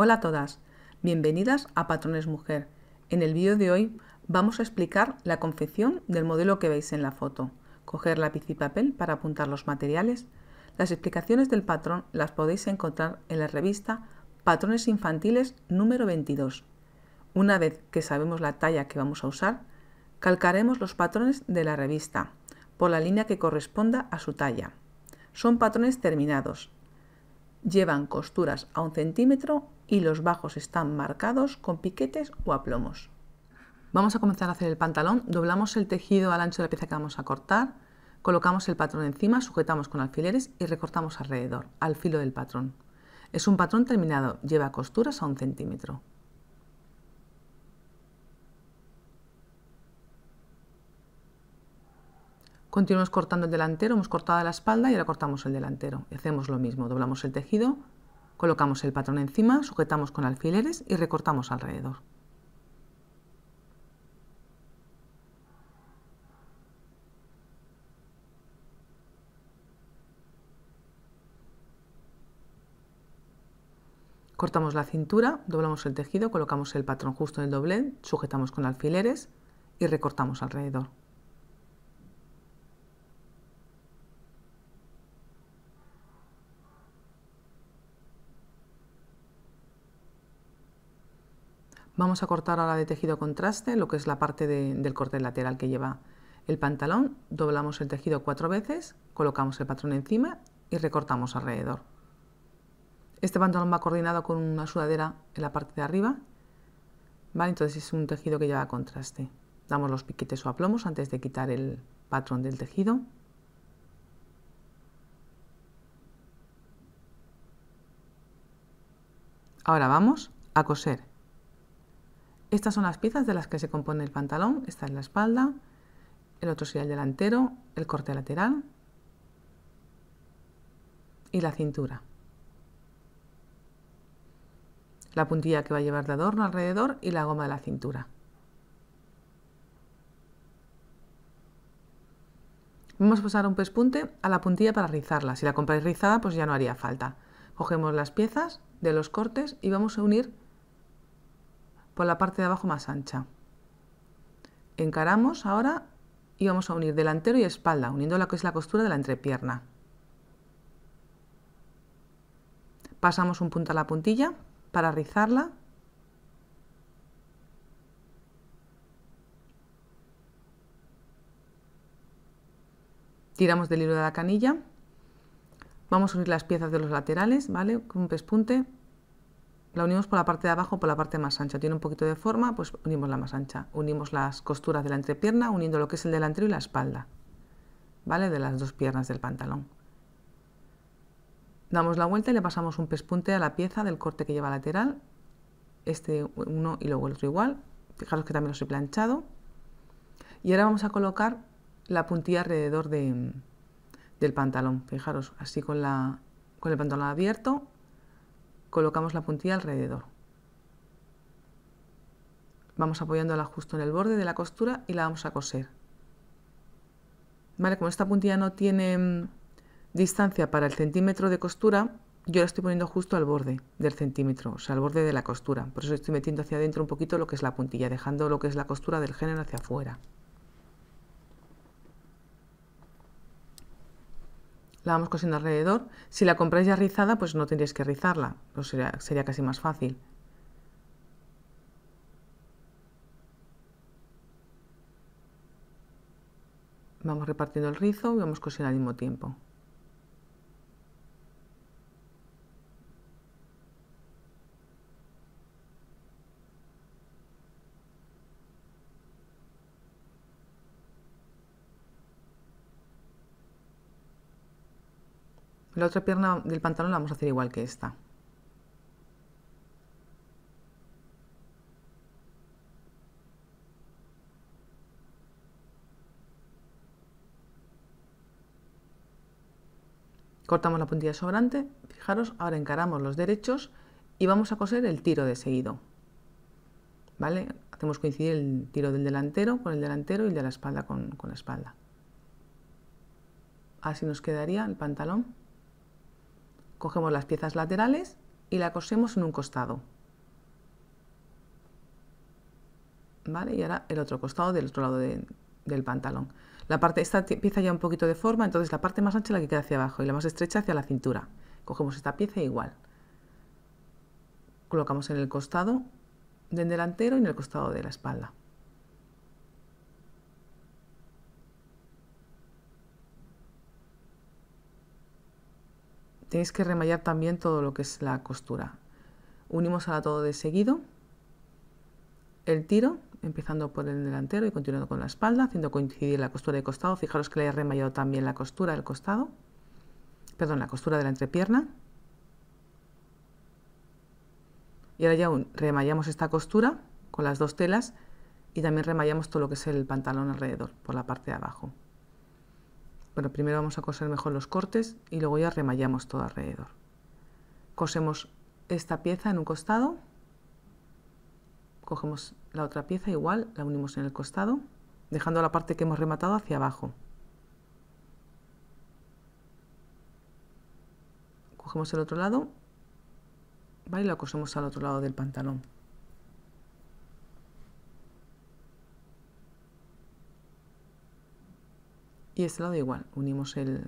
Hola a todas, bienvenidas a Patrones Mujer. En el vídeo de hoy vamos a explicar la confección del modelo que veis en la foto, coger lápiz y papel para apuntar los materiales. Las explicaciones del patrón las podéis encontrar en la revista Patrones Infantiles número 22. Una vez que sabemos la talla que vamos a usar, calcaremos los patrones de la revista por la línea que corresponda a su talla. Son patrones terminados. Llevan costuras a un centímetro y los bajos están marcados con piquetes o aplomos. Vamos a comenzar a hacer el pantalón, doblamos el tejido al ancho de la pieza que vamos a cortar, colocamos el patrón encima, sujetamos con alfileres y recortamos alrededor, al filo del patrón. Es un patrón terminado, lleva costuras a un centímetro. Continuamos cortando el delantero, hemos cortado la espalda y ahora cortamos el delantero. Hacemos lo mismo, doblamos el tejido, Colocamos el patrón encima, sujetamos con alfileres y recortamos alrededor. Cortamos la cintura, doblamos el tejido, colocamos el patrón justo en el doblez, sujetamos con alfileres y recortamos alrededor. Vamos a cortar ahora de tejido contraste lo que es la parte del corte lateral que lleva el pantalón. Doblamos el tejido cuatro veces, colocamos el patrón encima y recortamos alrededor. Este pantalón va coordinado con una sudadera en la parte de arriba. ¿vale? Entonces es un tejido que lleva contraste. Damos los piquetes o aplomos antes de quitar el patrón del tejido. Ahora vamos a coser estas son las piezas de las que se compone el pantalón. Esta es la espalda, el otro sería el delantero, el corte lateral y la cintura. La puntilla que va a llevar de adorno alrededor y la goma de la cintura. Vamos a pasar un pespunte a la puntilla para rizarla. Si la compráis rizada, pues ya no haría falta. Cogemos las piezas de los cortes y vamos a unir por la parte de abajo más ancha. Encaramos ahora y vamos a unir delantero y espalda, uniendo lo que es la costura de la entrepierna. Pasamos un punto a la puntilla para rizarla. Tiramos del hilo de la canilla. Vamos a unir las piezas de los laterales, ¿vale? Con un pespunte la unimos por la parte de abajo, por la parte más ancha. Tiene un poquito de forma, pues unimos la más ancha. Unimos las costuras de la entrepierna, uniendo lo que es el delantero y la espalda, ¿vale? De las dos piernas del pantalón. Damos la vuelta y le pasamos un pespunte a la pieza del corte que lleva lateral. Este uno y luego el otro igual. Fijaros que también los he planchado. Y ahora vamos a colocar la puntilla alrededor de, del pantalón. Fijaros, así con, la, con el pantalón abierto, colocamos la puntilla alrededor. Vamos apoyándola justo en el borde de la costura y la vamos a coser. como esta puntilla no tiene mm, distancia para el centímetro de costura, yo la estoy poniendo justo al borde del centímetro, o sea, al borde de la costura. Por eso estoy metiendo hacia adentro un poquito lo que es la puntilla, dejando lo que es la costura del género hacia afuera. la vamos cosiendo alrededor. Si la compráis ya rizada, pues no tendríais que rizarla, sería, sería casi más fácil. Vamos repartiendo el rizo y vamos cosiendo al mismo tiempo. La otra pierna del pantalón la vamos a hacer igual que esta. Cortamos la puntilla sobrante, fijaros, ahora encaramos los derechos y vamos a coser el tiro de seguido. ¿Vale? Hacemos coincidir el tiro del delantero con el delantero y el de la espalda con la espalda. Así nos quedaría el pantalón. Cogemos las piezas laterales y la cosemos en un costado. ¿Vale? Y ahora el otro costado del otro lado del pantalón. La parte, esta pieza ya un poquito de forma, entonces la parte más ancha es la que queda hacia abajo y la más estrecha hacia la cintura. Cogemos esta pieza igual. Colocamos en el costado del delantero y en el costado de la espalda. tenéis que remallar también todo lo que es la costura. Unimos ahora todo de seguido, el tiro, empezando por el delantero y continuando con la espalda, haciendo coincidir la costura de costado. Fijaros que le he remallado también la costura del costado, perdón, la costura de la entrepierna. Y ahora ya remallamos esta costura con las dos telas y también remallamos todo lo que es el pantalón alrededor, por la parte de abajo. Bueno, primero vamos a coser mejor los cortes y luego ya remallamos todo alrededor. Cosemos esta pieza en un costado, cogemos la otra pieza igual, la unimos en el costado, dejando la parte que hemos rematado hacia abajo. Cogemos el otro lado ¿vale? y la cosemos al otro lado del pantalón. Y este lado igual, unimos el,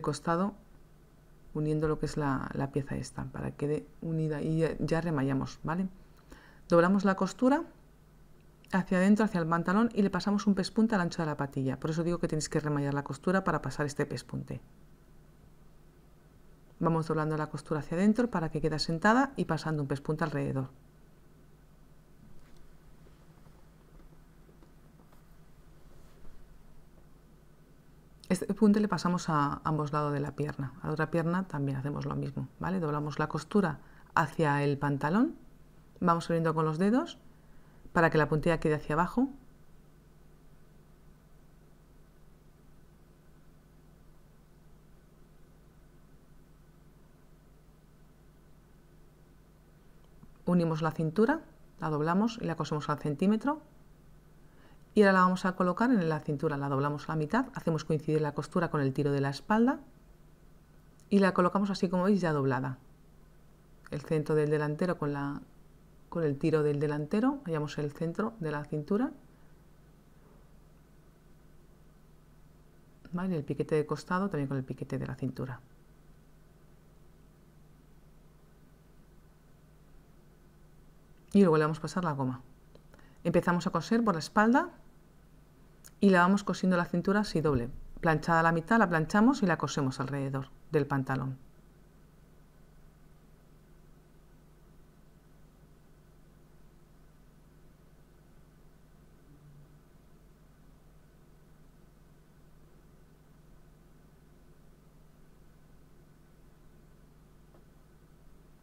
costado uniendo lo que es la, pieza esta para que quede unida y ya, remayamos remallamos, ¿vale? Doblamos la costura hacia adentro, hacia el pantalón y le pasamos un pespunte al ancho de la patilla. Por eso digo que tenéis que remallar la costura para pasar este pespunte. Vamos doblando la costura hacia adentro para que quede sentada y pasando un pespunte alrededor. Este punto le pasamos a ambos lados de la pierna. A otra pierna también hacemos lo mismo, ¿vale? Doblamos la costura hacia el pantalón, vamos abriendo con los dedos para que la puntilla quede hacia abajo. Unimos la cintura, la doblamos y la cosemos al centímetro y ahora la vamos a colocar en la cintura, la doblamos a la mitad, hacemos coincidir la costura con el tiro de la espalda y la colocamos así como veis ya doblada. El centro del delantero con, la, con el tiro del delantero, hallamos el centro de la cintura. El piquete de costado también con el piquete de la cintura. Y luego le vamos a pasar la goma. Empezamos a coser por la espalda y la vamos cosiendo la cintura así doble. Planchada la mitad, la planchamos y la cosemos alrededor del pantalón.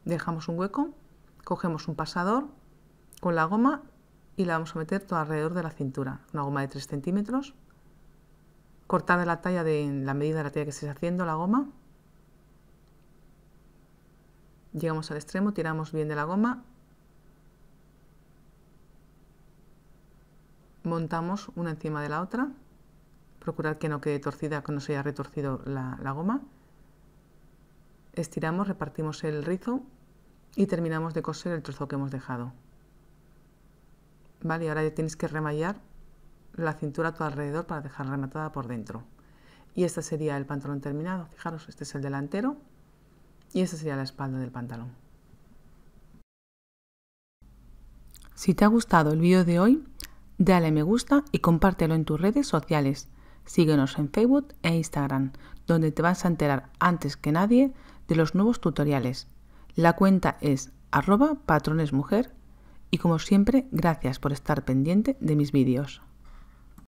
Dejamos un hueco, cogemos un pasador con la goma y la vamos a meter todo alrededor de la cintura. Una goma de 3 centímetros, cortada la talla de la medida de la talla que estés haciendo la goma. Llegamos al extremo, tiramos bien de la goma. Montamos una encima de la otra. Procurar que no quede torcida, que no se haya retorcido la goma. Estiramos, repartimos el rizo y terminamos de coser el trozo que hemos dejado. Y ahora ya tienes que remallar la cintura a tu alrededor para dejar rematada por dentro. Y este sería el pantalón terminado. Fijaros, este es el delantero y esta sería la espalda del pantalón. Si te ha gustado el vídeo de hoy, dale me gusta y compártelo en tus redes sociales. Síguenos en Facebook e Instagram, donde te vas a enterar antes que nadie de los nuevos tutoriales. La cuenta es arroba patronesmujer y como siempre, gracias por estar pendiente de mis vídeos.